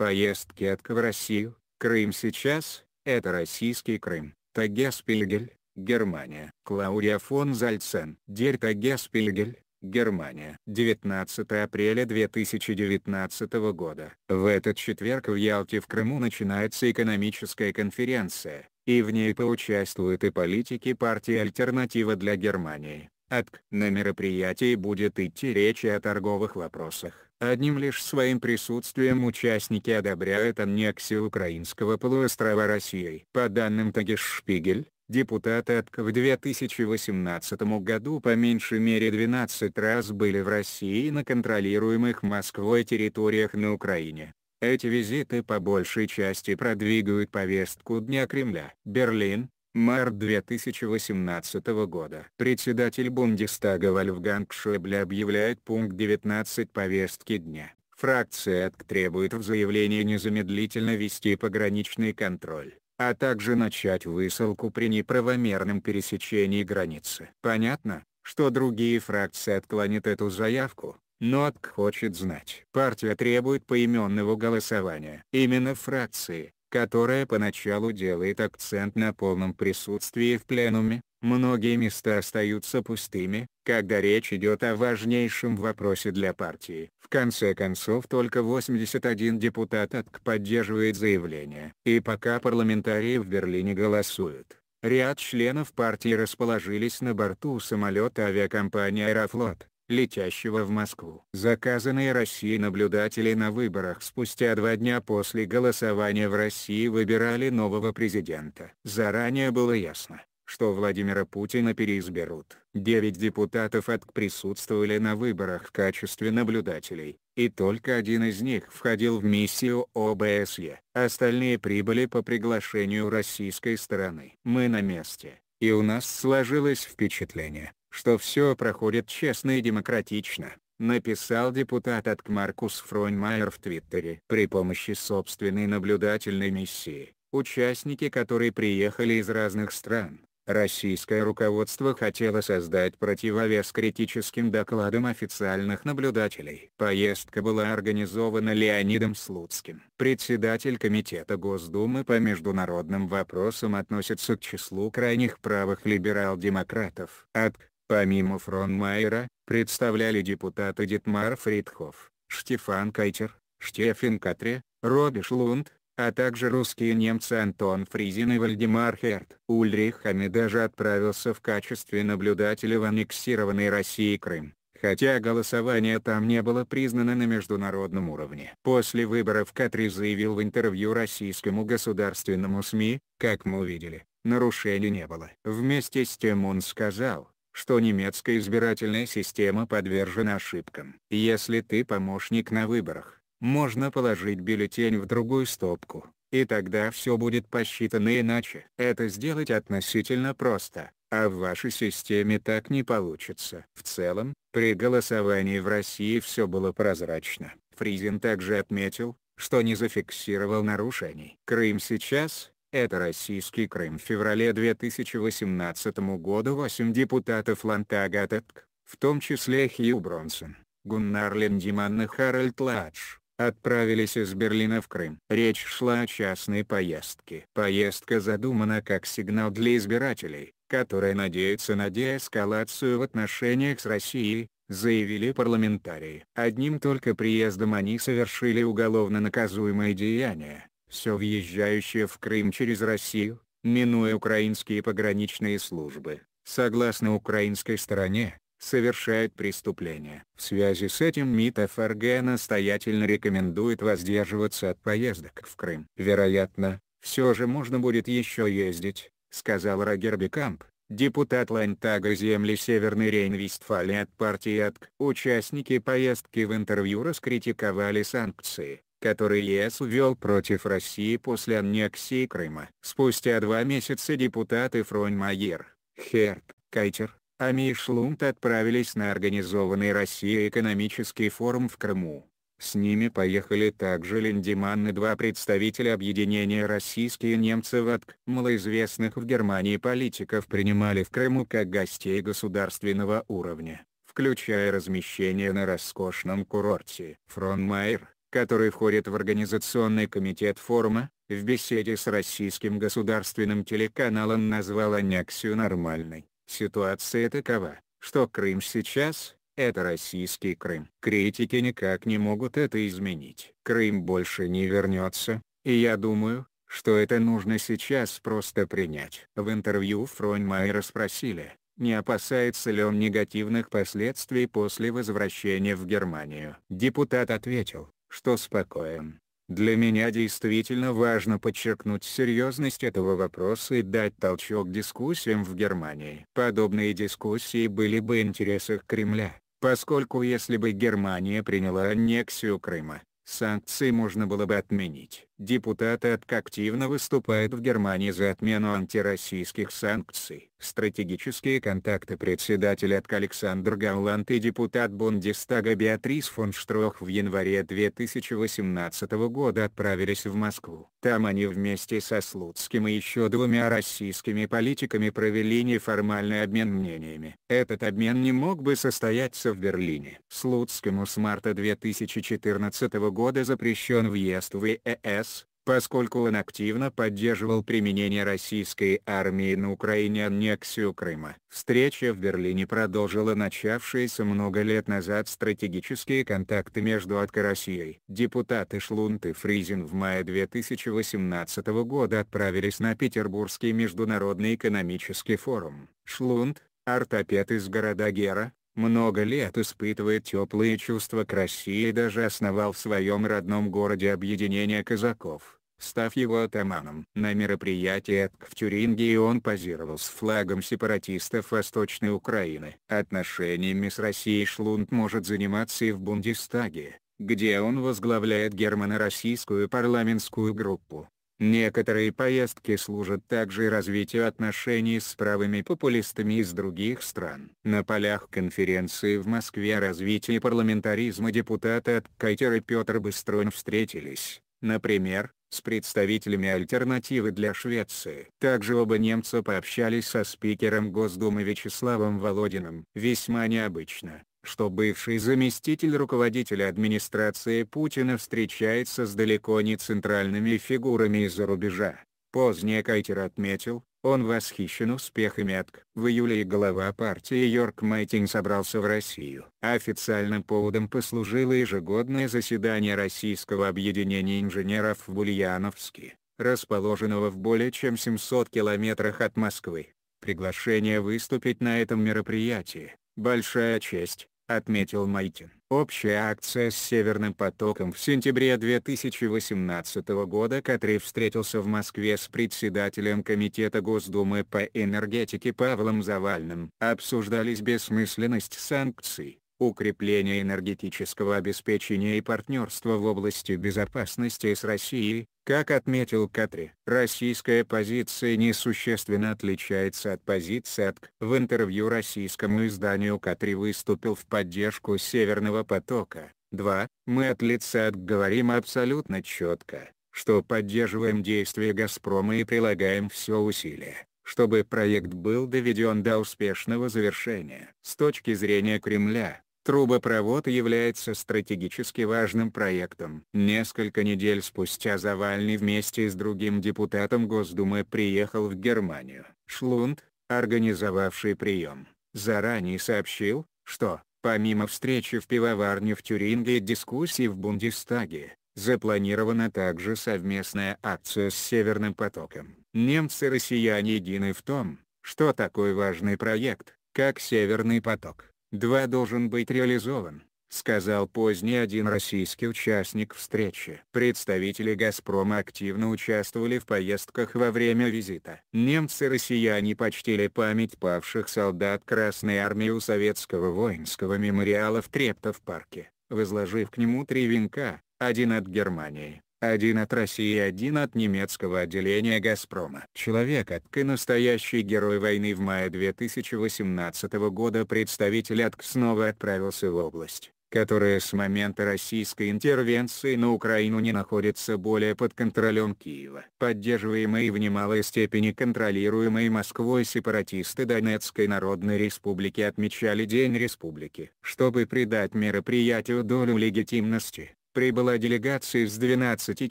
Поездки в Россию, Крым сейчас, это российский Крым, Тагеспильгель, Германия. Клаудия фон Зальцен. Дерь Тагеспильгель, Германия. 19 апреля 2019 года. В этот четверг в Ялте в Крыму начинается экономическая конференция, и в ней поучаствуют и политики партии «Альтернатива для Германии». От на мероприятии будет идти речь о торговых вопросах Одним лишь своим присутствием участники одобряют аннексию украинского полуострова Россией. По данным Тагешшпигель, депутаты от в 2018 году по меньшей мере 12 раз были в России на контролируемых Москвой территориях на Украине. Эти визиты по большей части продвигают повестку Дня Кремля. Берлин, Мэр 2018 года. Председатель Бундестага Вольфганг Шебле объявляет пункт 19 повестки дня. Фракция АТК требует в заявлении незамедлительно вести пограничный контроль, а также начать высылку при неправомерном пересечении границы. Понятно, что другие фракции отклонят эту заявку, но АТК хочет знать. Партия требует поименного голосования. Именно фракции, которая поначалу делает акцент на полном присутствии в пленуме, многие места остаются пустыми, когда речь идет о важнейшем вопросе для партии. В конце концов только 81 депутат АТК поддерживает заявление. И пока парламентарии в Берлине голосуют, ряд членов партии расположились на борту самолета авиакомпании «Аэрофлот», летящего в Москву. Заказанные Россией наблюдатели на выборах спустя два дня после голосования в России выбирали нового президента. Заранее было ясно, что Владимира Путина переизберут. Девять депутатов от присутствовали на выборах в качестве наблюдателей, и только один из них входил в миссию ОБСЕ. Остальные прибыли по приглашению российской стороны. Мы на месте, и у нас сложилось впечатление, что все проходит честно и демократично, написал депутат от Маркус Фройнмайер в Твиттере. При помощи собственной наблюдательной миссии, участники которой приехали из разных стран, российское руководство хотело создать противовес критическим докладам официальных наблюдателей. Поездка была организована Леонидом Слуцким. Председатель Комитета Госдумы по международным вопросам относится к числу крайних правых либерал-демократов. От Помимо Фронмайера, представляли депутаты Дитмар Фридхов, Штефан Кайтер, Штефен Катре, Роби Шлунд, а также русские немцы Антон Фризин и Вальдемар Херт. Ульрих даже отправился в качестве наблюдателя в аннексированной России Крым, хотя голосование там не было признано на международном уровне. После выборов Катри заявил в интервью российскому государственному СМИ, как мы увидели, нарушений не было. Вместе с тем он сказал, что немецкая избирательная система подвержена ошибкам. Если ты помощник на выборах, можно положить бюллетень в другую стопку, и тогда все будет посчитано иначе. Это сделать относительно просто, а в вашей системе так не получится. В целом, при голосовании в России все было прозрачно. Фризин также отметил, что не зафиксировал нарушений. Крым сейчас это российский Крым в феврале 2018 года 8 депутатов Лантагатек, в том числе Хью Бронсон, Гуннар Лендиман и Харальд Ладж, отправились из Берлина в Крым. Речь шла о частной поездке. Поездка задумана как сигнал для избирателей, которые надеются на деэскалацию в отношениях с Россией, заявили парламентарии. Одним только приездом они совершили уголовно наказуемое деяние все въезжающее в Крым через Россию, минуя украинские пограничные службы, согласно украинской стороне, совершают преступления. В связи с этим МИД ФРГ настоятельно рекомендует воздерживаться от поездок в Крым. Вероятно, все же можно будет еще ездить, сказал Рагер Бекамп, депутат Лайнтага земли Северный рейн вестфалия от партии АТК. Участники поездки в интервью раскритиковали санкции, который ЕС ввел против России после аннексии Крыма. Спустя два месяца депутаты Фронмайер, Херб, Кайтер, Ами и Шлунт отправились на организованный Россией экономический форум в Крыму. С ними поехали также Линдеман и два представителя объединения «Российские немцы» В ВАТК. Малоизвестных в Германии политиков принимали в Крыму как гостей государственного уровня включая размещение на роскошном курорте. Фронмайер, который входит в Организационный комитет форума, в беседе с российским государственным телеканалом назвал аннексию нормальной. Ситуация такова, что Крым сейчас – это российский Крым. Критики никак не могут это изменить. Крым больше не вернется, и я думаю, что это нужно сейчас просто принять. В интервью Фронмайера спросили, не опасается ли он негативных последствий после возвращения в Германию. Депутат ответил, что спокоен. Для меня действительно важно подчеркнуть серьезность этого вопроса и дать толчок дискуссиям в Германии. Подобные дискуссии были бы в интересах Кремля, поскольку если бы Германия приняла аннексию Крыма, санкции можно было бы отменить депутаты АТ активно выступают в Германии за отмену антироссийских санкций. Стратегические контакты председателя АТК Александр Гауланд и депутат Бундестага Беатрис фон Штрох в январе 2018 года отправились в Москву. Там они вместе со Слуцким и еще двумя российскими политиками провели неформальный обмен мнениями. Этот обмен не мог бы состояться в Берлине. Слуцкому с марта 2014 года запрещен въезд в ЕС э поскольку он активно поддерживал применение российской армии на Украине аннексию Крыма. Встреча в Берлине продолжила начавшиеся много лет назад стратегические контакты между АТК и Россией. Депутаты Шлунт и Фризин в мае 2018 года отправились на Петербургский международный экономический форум. Шлунт, ортопед из города Гера, много лет испытывает теплые чувства к России и даже основал в своем родном городе объединение казаков, став его атаманом. На мероприятии в Тюрингии он позировал с флагом сепаратистов Восточной Украины. Отношениями с Россией Шлунд может заниматься и в Бундестаге, где он возглавляет германо-российскую парламентскую группу. Некоторые поездки служат также и развитию отношений с правыми популистами из других стран. На полях конференции в Москве о развитии парламентаризма депутаты от Кайтер Петр Быстрон встретились, например, с представителями альтернативы для Швеции. Также оба немца пообщались со спикером Госдумы Вячеславом Володиным. Весьма необычно, что бывший заместитель руководителя администрации Путина встречается с далеко не центральными фигурами из-за рубежа. Позднее Кайтер отметил, он восхищен успехами АТК. В июле и глава партии Йорк Майтинг собрался в Россию. Официальным поводом послужило ежегодное заседание Российского объединения инженеров в Ульяновске, расположенного в более чем 700 километрах от Москвы. Приглашение выступить на этом мероприятии «Большая честь», — отметил Майтин. Общая акция с «Северным потоком» в сентябре 2018 года Катри встретился в Москве с председателем Комитета Госдумы по энергетике Павлом Завальным. Обсуждались бессмысленность санкций, укрепление энергетического обеспечения и партнерства в области безопасности с Россией, как отметил Катри. Российская позиция несущественно отличается от позиции АТК. В интервью российскому изданию Катри выступил в поддержку «Северного потока». 2. Мы от лица АТК говорим абсолютно четко, что поддерживаем действия «Газпрома» и прилагаем все усилия, чтобы проект был доведен до успешного завершения. С точки зрения Кремля, Трубопровод является стратегически важным проектом. Несколько недель спустя Завальный вместе с другим депутатом Госдумы приехал в Германию. Шлунд, организовавший прием, заранее сообщил, что, помимо встречи в пивоварне в Тюринге и дискуссии в Бундестаге, запланирована также совместная акция с Северным потоком. Немцы-россияне едины в том, что такой важный проект, как Северный поток 2 должен быть реализован, сказал позднее один российский участник встречи. Представители «Газпрома» активно участвовали в поездках во время визита. Немцы и россияне почтили память павших солдат Красной Армии у советского воинского мемориала в Трептов-парке, возложив к нему три венка, один от Германии, один от России и один от немецкого отделения «Газпрома». Человек АТК и настоящий герой войны в мае 2018 года представитель АТК снова отправился в область, которая с момента российской интервенции на Украину не находится более под контролем Киева. Поддерживаемые и в немалой степени контролируемые Москвой сепаратисты Донецкой Народной Республики отмечали День Республики. Чтобы придать мероприятию долю легитимности, прибыла делегация из 12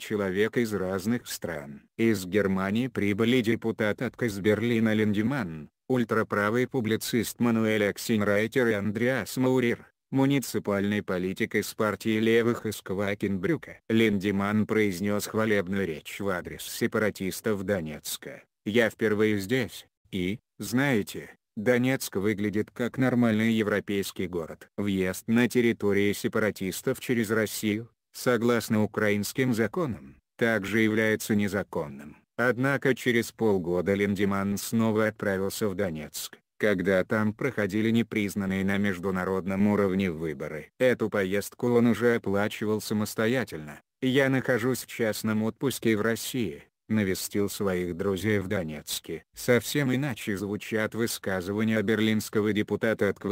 человек из разных стран. Из Германии прибыли депутат от Казберлина Линдеман, ультраправый публицист Мануэль Аксинрайтер и Андреас Маурир, муниципальный политик из партии левых из Квакенбрюка. Линдеман произнес хвалебную речь в адрес сепаратистов Донецка. «Я впервые здесь, и, знаете, Донецк выглядит как нормальный европейский город. Въезд на территории сепаратистов через Россию, согласно украинским законам, также является незаконным. Однако через полгода Линдеман снова отправился в Донецк, когда там проходили непризнанные на международном уровне выборы. Эту поездку он уже оплачивал самостоятельно. «Я нахожусь в частном отпуске в России», навестил своих друзей в Донецке. Совсем иначе звучат высказывания берлинского депутата от к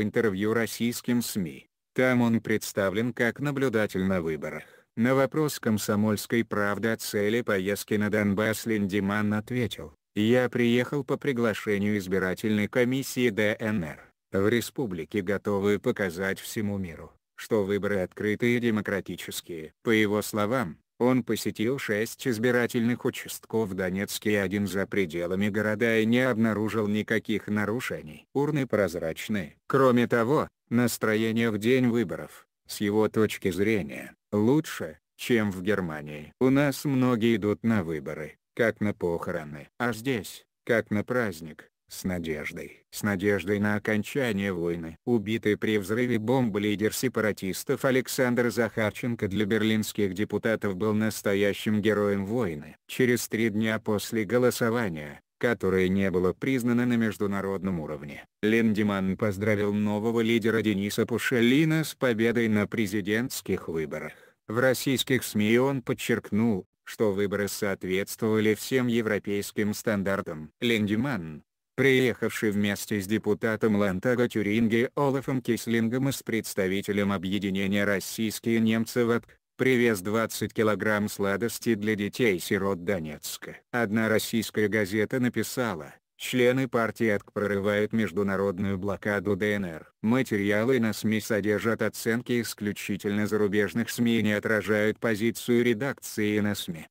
российским СМИ. Там он представлен как наблюдатель на выборах. На вопрос комсомольской правды о цели поездки на Донбасс Линдиман ответил, «Я приехал по приглашению избирательной комиссии ДНР. В республике готовы показать всему миру, что выборы открытые и демократические». По его словам, он посетил шесть избирательных участков в Донецке и один за пределами города и не обнаружил никаких нарушений. Урны прозрачны. Кроме того, настроение в день выборов, с его точки зрения, лучше, чем в Германии. У нас многие идут на выборы, как на похороны. А здесь, как на праздник, с надеждой. С надеждой на окончание войны. Убитый при взрыве бомбы лидер сепаратистов Александр Захарченко для берлинских депутатов был настоящим героем войны. Через три дня после голосования, которое не было признано на международном уровне. Линдеман поздравил нового лидера Дениса Пушелина с победой на президентских выборах. В российских СМИ он подчеркнул, что выборы соответствовали всем европейским стандартам. Линдеман, приехавший вместе с депутатом Лантага Тюринги Олафом Кислингом и с представителем объединения «Российские немцы» в привез 20 килограмм сладостей для детей-сирот Донецка. Одна российская газета написала, члены партии АТК прорывают международную блокаду ДНР. Материалы на СМИ содержат оценки исключительно зарубежных СМИ и не отражают позицию редакции на СМИ.